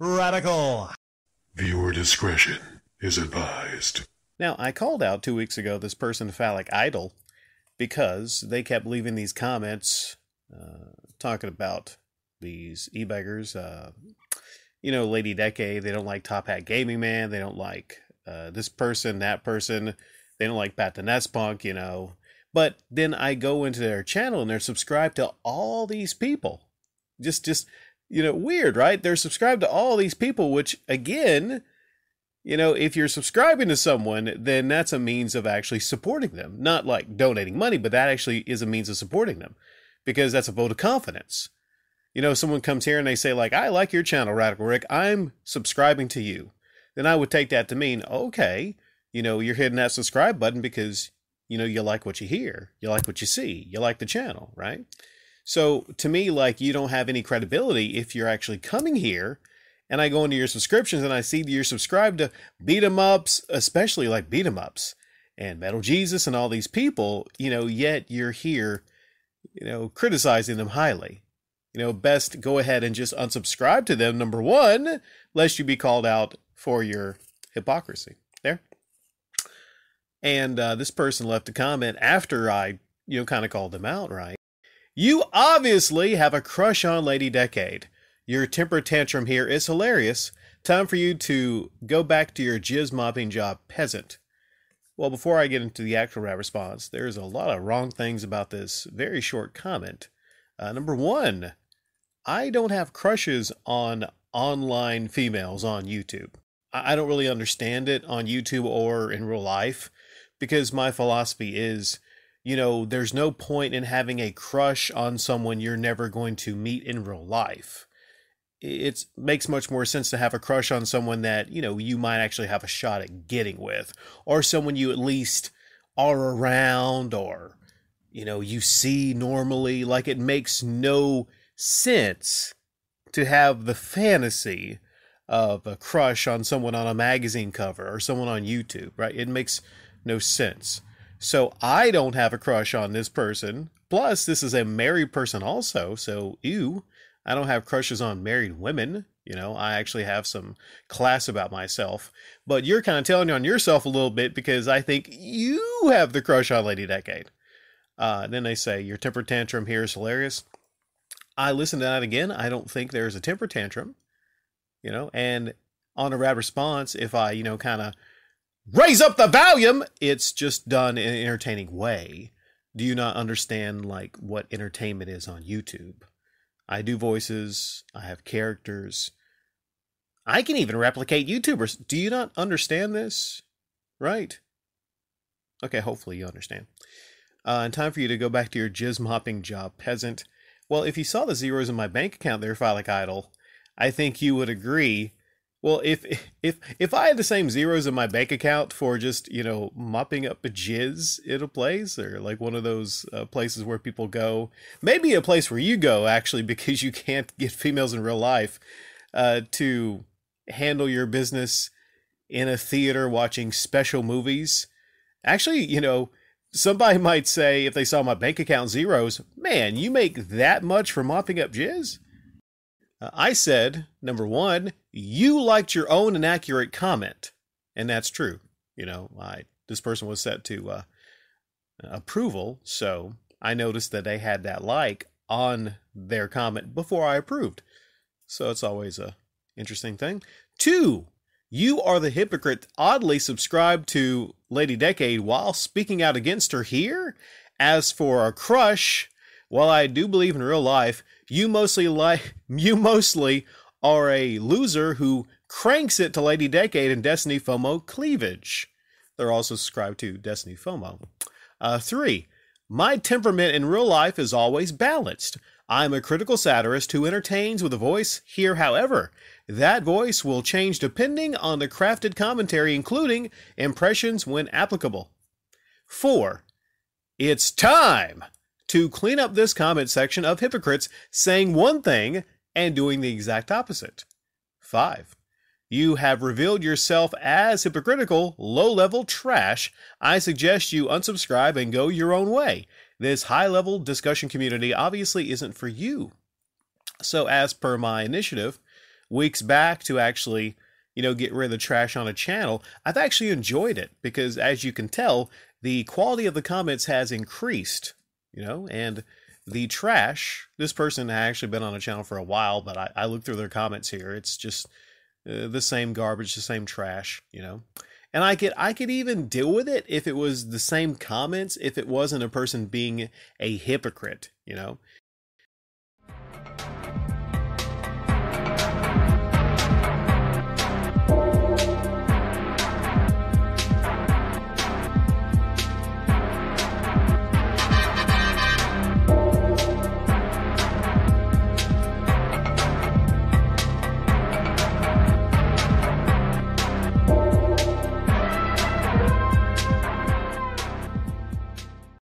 Radical. Viewer discretion is advised. Now, I called out two weeks ago this person phallic idol because they kept leaving these comments uh, talking about these e-beggars. Uh, you know, Lady Decade, they don't like Top Hat Gaming Man. They don't like uh, this person, that person. They don't like Pat the Nest Punk, you know. But then I go into their channel and they're subscribed to all these people. Just, just you know, weird, right? They're subscribed to all these people, which again, you know, if you're subscribing to someone, then that's a means of actually supporting them, not like donating money, but that actually is a means of supporting them because that's a vote of confidence. You know, someone comes here and they say, like, I like your channel, Radical Rick, I'm subscribing to you. Then I would take that to mean, okay, you know, you're hitting that subscribe button because, you know, you like what you hear, you like what you see, you like the channel, right? So to me, like you don't have any credibility if you're actually coming here and I go into your subscriptions and I see that you're subscribed to beat 'em ups, especially like beat 'em ups and Metal Jesus and all these people, you know, yet you're here, you know, criticizing them highly. You know, best go ahead and just unsubscribe to them, number one, lest you be called out for your hypocrisy. There. And uh, this person left a comment after I, you know, kind of called them out, right? You obviously have a crush on Lady Decade. Your temper tantrum here is hilarious. Time for you to go back to your jizz mopping job, peasant. Well, before I get into the actual rap response, there's a lot of wrong things about this very short comment. Uh, number one, I don't have crushes on online females on YouTube. I-, I don't really understand it on YouTube or in real life because my philosophy is you know, there's no point in having a crush on someone you're never going to meet in real life. It makes much more sense to have a crush on someone that, you know, you might actually have a shot at getting with, or someone you at least are around or, you know, you see normally. Like, it makes no sense to have the fantasy of a crush on someone on a magazine cover or someone on YouTube, right? It makes no sense. So I don't have a crush on this person. Plus, this is a married person also. So, ew, I don't have crushes on married women. You know, I actually have some class about myself. But you're kind of telling on yourself a little bit because I think you have the crush on Lady Decade. Uh, then they say, Your temper tantrum here is hilarious. I listen to that again. I don't think there's a temper tantrum, you know, and on a rad response, if I, you know, kind of raise up the volume. It's just done in an entertaining way. Do you not understand like what entertainment is on YouTube? I do voices, I have characters. I can even replicate YouTubers. Do you not understand this? Right? Okay, hopefully you understand. Uh, and time for you to go back to your jism hopping job, peasant. Well, if you saw the zeros in my bank account there, Phylic Idol, I think you would agree well, if if if I had the same zeros in my bank account for just you know mopping up a jizz at a place or like one of those uh, places where people go, maybe a place where you go actually because you can't get females in real life uh, to handle your business in a theater watching special movies. Actually, you know, somebody might say if they saw my bank account zeros, man, you make that much for mopping up jizz. Uh, I said, number one, you liked your own inaccurate comment. And that's true. You know, I, this person was set to uh, approval. So I noticed that they had that like on their comment before I approved. So it's always a interesting thing. Two, you are the hypocrite oddly subscribed to Lady Decade while speaking out against her here. As for a crush, while I do believe in real life, you mostly like you mostly are a loser who cranks it to Lady Decade and Destiny FOMO cleavage. They're also subscribed to Destiny FOMO. Uh, three, my temperament in real life is always balanced. I'm a critical satirist who entertains with a voice here, however. That voice will change depending on the crafted commentary, including impressions when applicable. Four, it's time to clean up this comment section of hypocrites saying one thing and doing the exact opposite. 5. You have revealed yourself as hypocritical, low level trash. I suggest you unsubscribe and go your own way. This high level discussion community obviously isn't for you. So, as per my initiative, weeks back to actually, you know, get rid of the trash on a channel, I've actually enjoyed it because, as you can tell, the quality of the comments has increased, you know, and the Trash, this person had actually been on the channel for a while, but I, I looked through their comments here. It's just uh, the same garbage, the same trash, you know? And I could I could even deal with it if it was the same comments, if it wasn't a person being a hypocrite, you know?